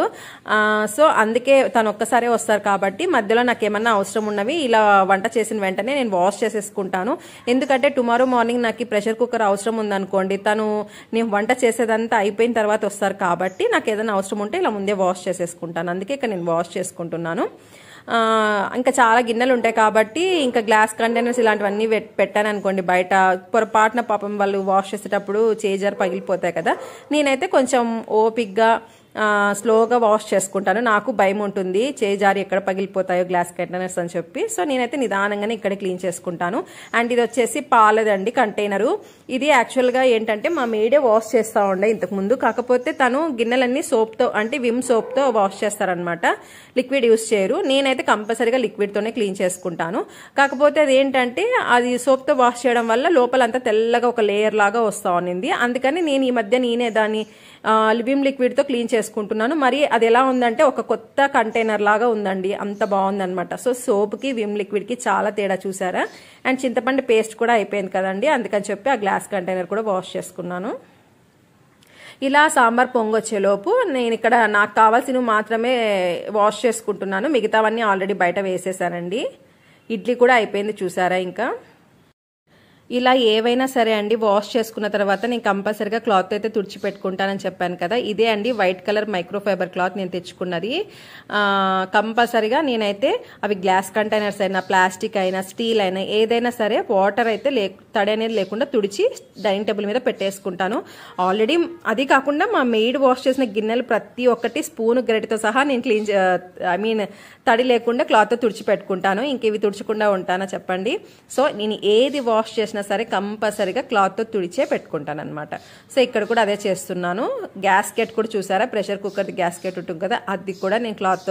సో అందుకే తను ఒక్కసారే వస్తారు కాబట్టి మధ్యలో నాకు ఏమన్నా అవసరం ఉన్నవి ఇలా వంట చేసిన వెంటనే నేను వాష్ చేసేసుకుంటాను ఎందుకంటే టుమారో మార్నింగ్ నాకు ప్రెషర్ కుక్కర్ అవసరం ఉందనుకోండి తను నేను వంట చేసేదంతా అయిపోయిన తర్వాత వస్తారు కాబట్టి నాకు ఏదైనా అవసరం ఉంటే ఇలా ముందే వాష్ చేసేసుకుంటాను అందుకే ఇక్కడ నేను వాష్ చేసుకుంటున్నాను ఇంకా చాలా గిన్నెలు ఉంటాయి కాబట్టి ఇంకా గ్లాస్ కంటైనర్స్ ఇలాంటివన్నీ పెట్టాను అనుకోండి బయట పొరపాటున పాపం వాళ్ళు వాష్ చేసేటప్పుడు చేజర్ పగిలిపోతాయి కదా నేనైతే కొంచెం ఓపిక్గా స్లోగా వాష్ చేసుకుంటాను నాకు భయం ఉంటుంది చేజారి ఎక్కడ పగిలిపోతాయో గ్లాస్ కంటైనర్స్ అని చెప్పి సో నేనైతే నిదానంగానే ఇక్కడ క్లీన్ చేసుకుంటాను అండ్ ఇది వచ్చేసి పాలదండి కంటైనరు ఇది యాక్చువల్గా ఏంటంటే మా మేడే వాష్ చేస్తూ ఉండే ఇంతకుముందు కాకపోతే తను గిన్నెలన్నీ సోప్తో అంటే విమ్ సోప్తో వాష్ చేస్తారనమాట లిక్విడ్ యూస్ చేయరు నేనైతే కంపల్సరీగా లిక్విడ్తోనే క్లీన్ చేసుకుంటాను కాకపోతే అది ఏంటంటే అది సోప్తో వాష్ చేయడం వల్ల లోపలంతా తెల్లగా ఒక లేయర్ లాగా వస్తూ ఉన్నింది అందుకని నేను ఈ మధ్య నేనే దాన్ని లివిమ్ లిక్విడ్తో క్లీన్ చేసుకుంటున్నాను మరి అది ఎలా ఉందంటే ఒక కొత్త కంటైనర్ లాగా ఉందండి అంత బాగుందనమాట సో కి విమ్ లిక్విడ్కి చాలా తేడా చూసారా అండ్ చింతపండు పేస్ట్ కూడా అయిపోయింది కదండి అందుకని చెప్పి ఆ గ్లాస్ కంటైనర్ కూడా వాష్ చేసుకున్నాను ఇలా సాంబార్ వచ్చేలోపు నేను ఇక్కడ నాకు కావాల్సినవి మాత్రమే వాష్ చేసుకుంటున్నాను మిగతావన్నీ ఆల్రెడీ బయట వేసేసానండి ఇడ్లీ కూడా అయిపోయింది చూసారా ఇంకా ఇలా ఏవైనా సరే అండి వాష్ చేసుకున్న తర్వాత నేను కంపల్సరిగా క్లాత్ అయితే తుడిచి పెట్టుకుంటానని చెప్పాను కదా ఇదే అండి వైట్ కలర్ మైక్రోఫైబర్ క్లాత్ నేను తెచ్చుకున్నది కంపల్సరిగా నేనైతే అవి గ్లాస్ కంటైనర్స్ అయినా ప్లాస్టిక్ అయినా స్టీల్ అయినా ఏదైనా సరే వాటర్ అయితే లే తడి అనేది లేకుండా తుడిచి డైనింగ్ టేబుల్ మీద పెట్టేసుకుంటాను ఆల్రెడీ అది కాకుండా మా మెయిడ్ వాష్ చేసిన గిన్నెలు ప్రతి ఒక్కటి స్పూన్ గ్రెడ్తో సహా నేను క్లీన్ ఐ మీన్ తడి లేకుండా క్లాత్ తుడిచిపెట్టుకుంటాను ఇంక ఇవి తుడిచకుండా ఉంటానా చెప్పండి సో నేను ఏది వాష్ చేసినా సరే కంపల్సరీగా క్లాత్తో తుడిచే పెట్టుకుంటాను అనమాట సో ఇక్కడ కూడా అదే చేస్తున్నాను గ్యాస్కెట్ కూడా చూసారా ప్రెషర్ కుక్కర్ గ్యాస్కెట్ ఉంటుంది కదా అది కూడా నేను క్లాత్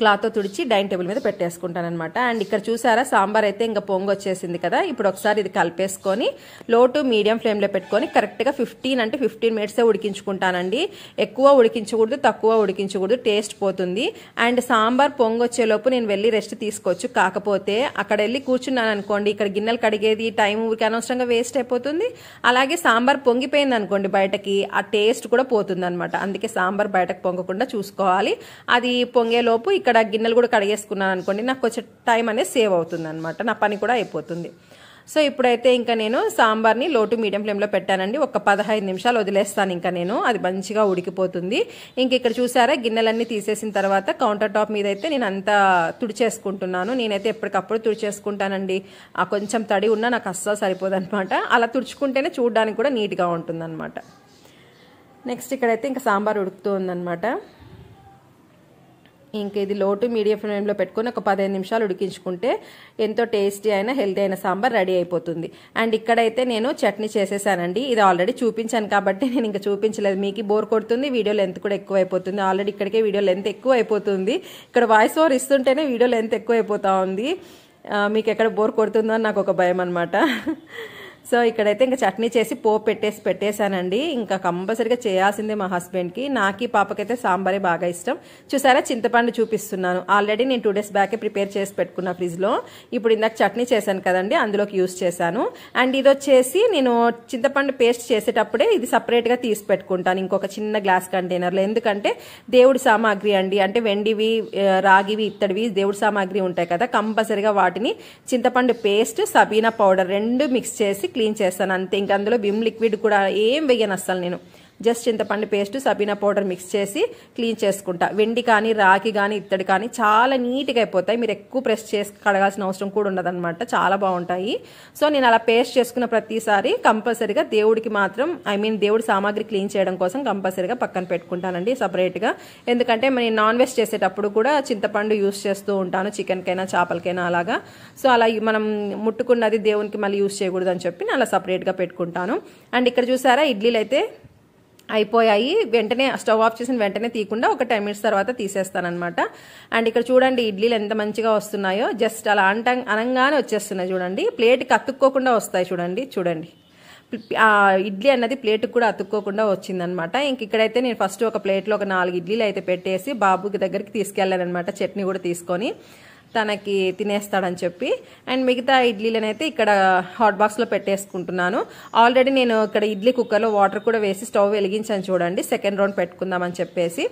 క్లాత్తో తుడిచి డైనింగ్ టేబుల్ మీద పెట్టేసుకుంటాను అనమాట అండ్ ఇక్కడ చూసారా సాంబార్ అయితే ఇంకా పొంగు వచ్చేసింది కదా ఇప్పుడు ఒకసారి ఇది కలిపేసుకొని లో టు మీడియం ఫ్లేమ్లో పెట్టుకొని కరెక్ట్గా ఫిఫ్టీన్ అంటే ఫిఫ్టీన్ మినిట్సే ఉడికించుకుంటానండి ఎక్కువ ఉడికించకూడదు తక్కువ ఉడికించకూడదు టేస్ట్ పోతుంది అండ్ సాంబార్ పొంగు వచ్చేలోపు నేను వెళ్ళి రెస్ట్ తీసుకోవచ్చు కాకపోతే అక్కడ వెళ్ళి కూర్చున్నాను అనుకోండి ఇక్కడ గిన్నెలు కడిగేది టైం ఊరికి అనవసరంగా వేస్ట్ అయిపోతుంది అలాగే సాంబార్ పొంగిపోయింది అనుకోండి బయటకి ఆ టేస్ట్ కూడా పోతుంది అనమాట అందుకే సాంబార్ బయటకు పొంగకుండా చూసుకోవాలి అది పొంగేలోపు ఇక్కడ ఇక్కడ గిన్నెలు కూడా కడిగేసుకున్నాను అనుకోండి నాకు కొంచెం టైం అనేది సేవ్ అవుతుంది అనమాట నా పని కూడా అయిపోతుంది సో ఇప్పుడైతే ఇంకా నేను సాంబార్ని లోటు మీడియం ఫ్లేమ్లో పెట్టానండి ఒక పదహైదు నిమిషాలు వదిలేస్తాను ఇంకా నేను అది మంచిగా ఉడికిపోతుంది ఇంక ఇక్కడ చూసారా గిన్నెలన్నీ తీసేసిన తర్వాత కౌంటర్ టాప్ మీద అయితే నేను అంతా తుడిచేసుకుంటున్నాను నేనైతే ఎప్పటికప్పుడు తుడిచేసుకుంటానండి ఆ కొంచెం తడి ఉన్నా నాకు అస్సలు సరిపోదనమాట అలా తుడుచుకుంటేనే చూడడానికి కూడా నీట్గా ఉంటుంది నెక్స్ట్ ఇక్కడైతే ఇంకా సాంబార్ ఉడుకుతూ అనమాట ఇంక ఇది లోటు మీడియం ఫ్లేమ్లో పెట్టుకుని ఒక పదిహేను నిమిషాలు ఉడికించుకుంటే ఎంతో టేస్టీ అయిన హెల్తీ అయిన సాంబార్ రెడీ అయిపోతుంది అండ్ ఇక్కడైతే నేను చట్నీ చేసేసానండి ఇది ఆల్రెడీ చూపించాను కాబట్టి నేను ఇంకా చూపించలేదు మీకు బోర్ కొడుతుంది వీడియో లెంత్ కూడా ఎక్కువ అయిపోతుంది ఆల్రెడీ ఇక్కడికే వీడియో లెంత్ ఎక్కువ అయిపోతుంది ఇక్కడ వాయిస్ ఓవర్ ఇస్తుంటేనే వీడియో లెంత్ ఎక్కువ అయిపోతా ఉంది మీకు ఎక్కడ బోర్ కొడుతుందో అని నాకు ఒక భయం అనమాట సో ఇక్కడైతే ఇంకా చట్నీ చేసి పోపు పెట్టేసి పెట్టేశానండి ఇంకా కంపల్సరిగా చేయాల్సింది మా హస్బెండ్కి నాకు ఈ పాపకైతే సాంబారే బాగా ఇష్టం చూసారా చింతపండు చూపిస్తున్నాను ఆల్రెడీ నేను టూ డేస్ బ్యాకే ప్రిపేర్ చేసి పెట్టుకున్న లో ఇప్పుడు ఇందాక చట్నీ చేశాను కదండి అందులోకి యూస్ చేశాను అండ్ ఇది వచ్చేసి నేను చింతపండు పేస్ట్ చేసేటప్పుడే ఇది సపరేట్గా తీసి పెట్టుకుంటాను ఇంకొక చిన్న గ్లాస్ లో ఎందుకంటే దేవుడి సామాగ్రి అండి అంటే వెండివి రాగివి ఇత్తడివి దేవుడి సామాగ్రి ఉంటాయి కదా కంపల్సరిగా వాటిని చింతపండు పేస్ట్ సబీనా పౌడర్ రెండు మిక్స్ చేసి క్లీన్ చేస్తాను అంతే ఇంకా అందులో విమ్ లిక్విడ్ కూడా ఏం వేయను అస్సలు నేను జస్ట్ చింతపండు పేస్ట్ సబీనా పౌడర్ మిక్స్ చేసి క్లీన్ చేసుకుంటా వెండి కానీ రాకి కానీ ఇత్తడి కానీ చాలా నీట్గా అయిపోతాయి మీరు ఎక్కువ ప్రెస్ చేసి కడగాల్సిన అవసరం కూడా ఉండదన్నమాట చాలా బాగుంటాయి సో నేను అలా పేస్ట్ చేసుకున్న ప్రతిసారి కంపల్సరిగా దేవుడికి మాత్రం ఐ మీన్ దేవుడి సామాగ్రి క్లీన్ చేయడం కోసం కంపల్సరీగా పక్కన పెట్టుకుంటానండి సపరేట్గా ఎందుకంటే నేను నాన్ వెజ్ చేసేటప్పుడు కూడా చింతపండు యూస్ చేస్తూ ఉంటాను చికెన్కైనా చేపలకైనా అలాగా సో అలా మనం ముట్టుకున్నది దేవునికి మళ్ళీ యూస్ చేయకూడదు అని చెప్పి నేను అలా సపరేట్గా పెట్టుకుంటాను అండ్ ఇక్కడ చూసారా ఇడ్లీలు అయితే అయిపోయాయి వెంటనే స్టవ్ ఆఫ్ చేసిన వెంటనే తీయకుండా ఒక టెన్ మినిట్స్ తర్వాత తీసేస్తానమాట అండ్ ఇక్కడ చూడండి ఇడ్లీలు ఎంత మంచిగా వస్తున్నాయో జస్ట్ అలా అంట అనంగానే వచ్చేస్తున్నాయి చూడండి ప్లేట్కి అతుక్కోకుండా వస్తాయి చూడండి చూడండి ఇడ్లీ అన్నది ప్లేట్కి కూడా అతుక్కోకుండా వచ్చిందనమాట ఇంక ఇక్కడైతే నేను ఫస్ట్ ఒక ప్లేట్లో ఒక నాలుగు ఇడ్లీలు అయితే పెట్టేసి బాబుకి దగ్గరికి అనమాట చట్నీ కూడా తీసుకొని తనకి తినేస్తాడని చెప్పి అండ్ మిగతా ఇడ్లీలనైతే ఇక్కడ హాట్ బాక్స్లో పెట్టేసుకుంటున్నాను ఆల్రెడీ నేను ఇక్కడ ఇడ్లీ కుక్కర్లో వాటర్ కూడా వేసి స్టవ్ వెలిగించాను చూడండి సెకండ్ రౌండ్ పెట్టుకుందామని చెప్పేసి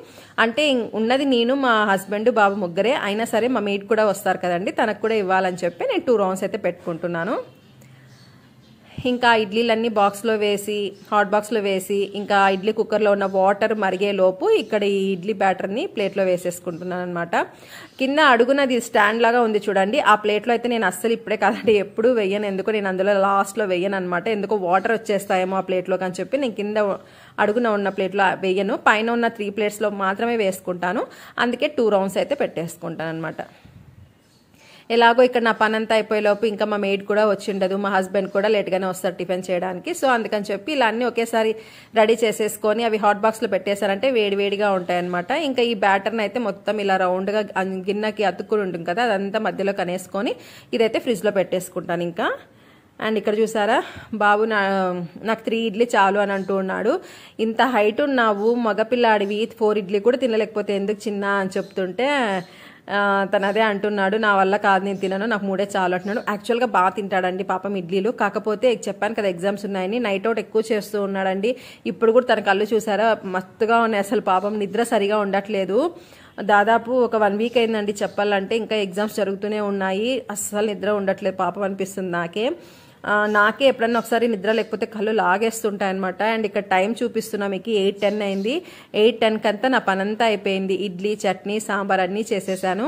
అంటే ఉన్నది నేను మా హస్బెండ్ బాబు ముగ్గురే అయినా సరే మా మీట్ కూడా వస్తారు కదండి తనకు కూడా ఇవ్వాలని చెప్పి నేను టూ రౌండ్స్ అయితే పెట్టుకుంటున్నాను ఇంకా ఇడ్లీలన్నీ బాక్స్లో వేసి హాట్ బాక్స్లో వేసి ఇంకా ఇడ్లీ కుక్కర్లో ఉన్న వాటర్ మరిగే లోపు ఇక్కడ ఈ ఇడ్లీ బ్యాటర్ని ప్లేట్లో వేసేసుకుంటున్నాను అనమాట కింద అడుగునది స్టాండ్ లాగా ఉంది చూడండి ఆ ప్లేట్లో అయితే నేను అస్సలు ఇప్పుడే కాదండి ఎప్పుడు వెయ్యను ఎందుకు నేను అందులో లాస్ట్లో వెయ్యను అనమాట ఎందుకు వాటర్ వచ్చేస్తాయేమో ఆ ప్లేట్లోకి అని చెప్పి నేను కింద అడుగున ఉన్న ప్లేట్లో వెయ్యను పైన ఉన్న త్రీ ప్లేట్స్లో మాత్రమే వేసుకుంటాను అందుకే టూ రౌండ్స్ అయితే పెట్టేసుకుంటాను అనమాట ఎలాగో ఇక్కడ నా పని అంతా అయిపోయేలోపు ఇంకా మా మేడ్ కూడా వచ్చి ఉండదు మా హస్బెండ్ కూడా లేట్గానే వస్తారు టిఫిన్ చేయడానికి సో అందుకని చెప్పి ఇలా అన్నీ ఒకేసారి రెడీ చేసేసుకొని అవి హాట్ బాక్స్లో పెట్టేశారంటే వేడివేడిగా ఉంటాయన్నమాట ఇంకా ఈ బ్యాటర్ని అయితే మొత్తం ఇలా రౌండ్గా గిన్నెకి అతుక్కుని ఉంటుంది కదా అదంతా మధ్యలో కనేసుకొని ఇదైతే ఫ్రిడ్జ్లో పెట్టేసుకుంటాను ఇంకా అండ్ ఇక్కడ చూసారా బాబు నా నాకు త్రీ ఇడ్లీ చాలు అని అంటూ ఉన్నాడు ఇంత హైట్ ఉన్నావు మగపిల్లాడివి ఫోర్ ఇడ్లీ కూడా తినలేకపోతే ఎందుకు చిన్న అని చెప్తుంటే తను అదే అంటున్నాడు నా వల్ల కాదు నేను తినను నాకు మూడే చాలు అంటున్నాడు యాక్చువల్గా బాగా తింటాడండి పాపం ఇడ్లీలు కాకపోతే చెప్పాను కదా ఎగ్జామ్స్ ఉన్నాయని నైట్ అవుట్ ఎక్కువ చేస్తూ ఉన్నాడండి ఇప్పుడు కూడా తన కళ్ళు చూసారా మస్తుగా ఉన్నాయి అసలు పాపం నిద్ర సరిగా ఉండట్లేదు దాదాపు ఒక వన్ వీక్ అయిందండి చెప్పాలంటే ఇంకా ఎగ్జామ్స్ జరుగుతూనే ఉన్నాయి అస్సలు నిద్ర ఉండట్లేదు పాపం అనిపిస్తుంది నాకే నాకే ఎప్పుడన్నా ఒకసారి నిద్ర లేకపోతే కళ్ళు లాగేస్తుంటాయి అనమాట అండ్ ఇక్కడ టైం చూపిస్తున్నా మీకు ఎయిట్ టెన్ అయింది ఎయిట్ టెన్కి అంతా నా పనంతా అయిపోయింది ఇడ్లీ చట్నీ సాంబార్ అన్నీ చేసేసాను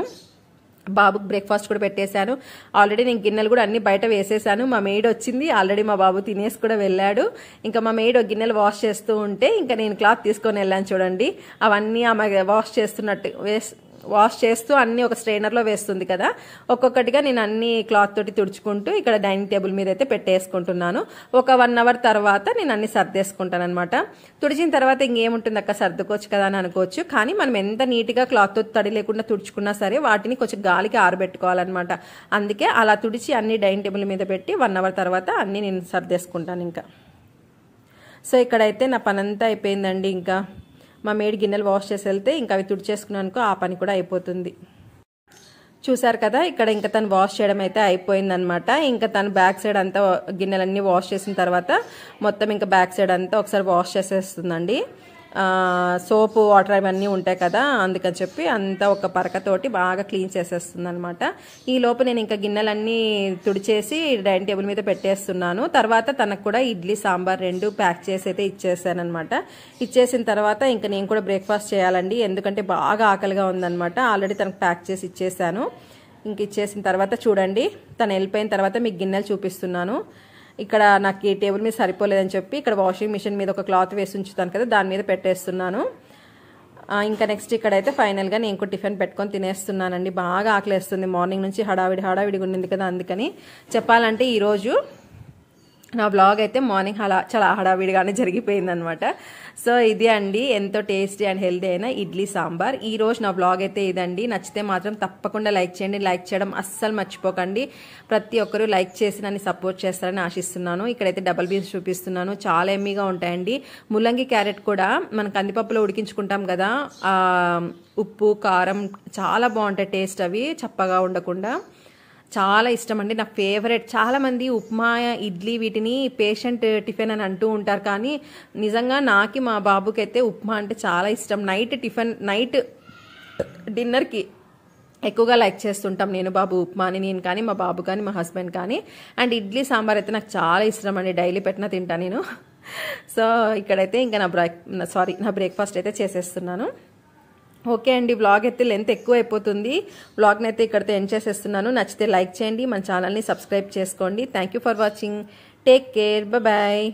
బాబుకి బ్రేక్ఫాస్ట్ కూడా పెట్టేశాను ఆల్రెడీ నేను గిన్నెలు కూడా అన్ని బయట వేసేసాను మా మేడ్ వచ్చింది ఆల్రెడీ మా బాబు తినేసి కూడా వెళ్ళాడు ఇంకా మా మేడ్ గిన్నెలు వాష్ చేస్తూ ఉంటే ఇంకా నేను క్లాత్ తీసుకొని వెళ్ళాను చూడండి అవన్నీ ఆమె వాష్ చేస్తున్నట్టు వేస్ వాష్ చేస్తూ అన్నీ ఒక స్ట్రైనర్లో వేస్తుంది కదా ఒక్కొక్కటిగా నేను అన్ని క్లాత్ తోటి తుడుచుకుంటూ ఇక్కడ డైనింగ్ టేబుల్ మీద అయితే పెట్టేసుకుంటున్నాను ఒక వన్ అవర్ తర్వాత నేను అన్ని సర్దేసుకుంటాను అనమాట తుడిచిన తర్వాత ఇంకేముంటుంది అక్క సర్దుకోవచ్చు కదా అని అనుకోవచ్చు కానీ మనం ఎంత నీట్గా క్లాత్ తోటి తడి లేకుండా తుడుచుకున్నా సరే వాటిని కొంచెం గాలికి ఆరబెట్టుకోవాలన్నమాట అందుకే అలా తుడిచి అన్ని డైనింగ్ టేబుల్ మీద పెట్టి వన్ అవర్ తర్వాత అన్నీ నేను సర్దేసుకుంటాను ఇంకా సో ఇక్కడైతే నా పనంతా అయిపోయిందండి ఇంకా మా మేడ్ గిన్నెలు వాష్ చేసి వెళ్తే ఇంకా అవి అనుకో ఆ పని కూడా అయిపోతుంది చూసారు కదా ఇక్కడ ఇంకా తను వాష్ చేయడం అయితే అయిపోయిందనమాట ఇంకా తను బ్యాక్ సైడ్ అంతా గిన్నెలన్నీ వాష్ చేసిన తర్వాత మొత్తం ఇంకా బ్యాక్ సైడ్ అంతా ఒకసారి వాష్ చేసేస్తుందండి సోపు వాటర్ అవన్నీ ఉంటాయి కదా అందుకని చెప్పి అంతా ఒక పరకతోటి బాగా క్లీన్ చేసేస్తుంది అనమాట ఈ లోపు నేను ఇంకా గిన్నెలన్నీ తుడిచేసి డైనింగ్ టేబుల్ మీద పెట్టేస్తున్నాను తర్వాత తనకు కూడా ఇడ్లీ సాంబార్ రెండు ప్యాక్ చేసి అయితే ఇచ్చేసానమాట ఇచ్చేసిన తర్వాత ఇంకా నేను కూడా బ్రేక్ఫాస్ట్ చేయాలండి ఎందుకంటే బాగా ఆకలిగా ఉందనమాట ఆల్రెడీ తనకు ప్యాక్ చేసి ఇచ్చేసాను ఇంక ఇచ్చేసిన తర్వాత చూడండి తను వెళ్ళిపోయిన తర్వాత మీకు గిన్నెలు చూపిస్తున్నాను ఇక్కడ నాకు ఈ టేబుల్ మీద సరిపోలేదని చెప్పి ఇక్కడ వాషింగ్ మిషన్ మీద ఒక క్లాత్ వేసి ఉంచుతాను కదా దాని మీద పెట్టేస్తున్నాను ఇంకా నెక్స్ట్ ఇక్కడైతే ఫైనల్గా నేను ఇంకో టిఫిన్ పెట్టుకొని తినేస్తున్నానండి బాగా ఆకలేస్తుంది మార్నింగ్ నుంచి హడావిడి హడావిడిగా ఉండింది కదా అందుకని చెప్పాలంటే ఈరోజు నా బ్లాగ్ అయితే మార్నింగ్ అలా చాలా హడావిడిగానే జరిగిపోయిందనమాట సో ఇది అండి ఎంతో టేస్టీ అండ్ హెల్దీ అయిన ఇడ్లీ సాంబార్ ఈ రోజు నా బ్లాగ్ అయితే ఇదండి నచ్చితే మాత్రం తప్పకుండా లైక్ చేయండి లైక్ చేయడం అస్సలు మర్చిపోకండి ప్రతి ఒక్కరూ లైక్ చేసి నన్ను సపోర్ట్ చేస్తారని ఆశిస్తున్నాను ఇక్కడైతే డబల్ బీన్స్ చూపిస్తున్నాను చాలా ఎమ్మీగా ఉంటాయండి ముల్లంగి క్యారెట్ కూడా మనం కందిపప్పులో ఉడికించుకుంటాం కదా ఉప్పు కారం చాలా బాగుంటాయి టేస్ట్ అవి చప్పగా ఉండకుండా చాలా ఇష్టం అండి నా ఫేవరెట్ చాలామంది ఉప్మా ఇడ్లీ వీటిని పేషెంట్ టిఫిన్ అని అంటూ ఉంటారు కానీ నిజంగా నాకి మా బాబుకైతే ఉప్మా అంటే చాలా ఇష్టం నైట్ టిఫిన్ నైట్ డిన్నర్కి ఎక్కువగా లైక్ చేస్తుంటాం నేను బాబు ఉప్మాని నేను కానీ మా బాబు కానీ మా హస్బెండ్ కానీ అండ్ ఇడ్లీ సాంబార్ అయితే నాకు చాలా ఇష్టం అండి డైలీ పెట్టిన తింటా నేను సో ఇక్కడైతే ఇంకా నా బ్రేక్ సారీ నా బ్రేక్ఫాస్ట్ అయితే చేసేస్తున్నాను ఓకే అండి బ్లాగ్ అయితే లెంత్ ఎక్కువ అయిపోతుంది బ్లాగ్ని అయితే ఇక్కడితో ఎండ్ చేసేస్తున్నాను నచ్చితే లైక్ చేయండి మన ఛానల్ని సబ్స్క్రైబ్ చేసుకోండి thank for watching take care bye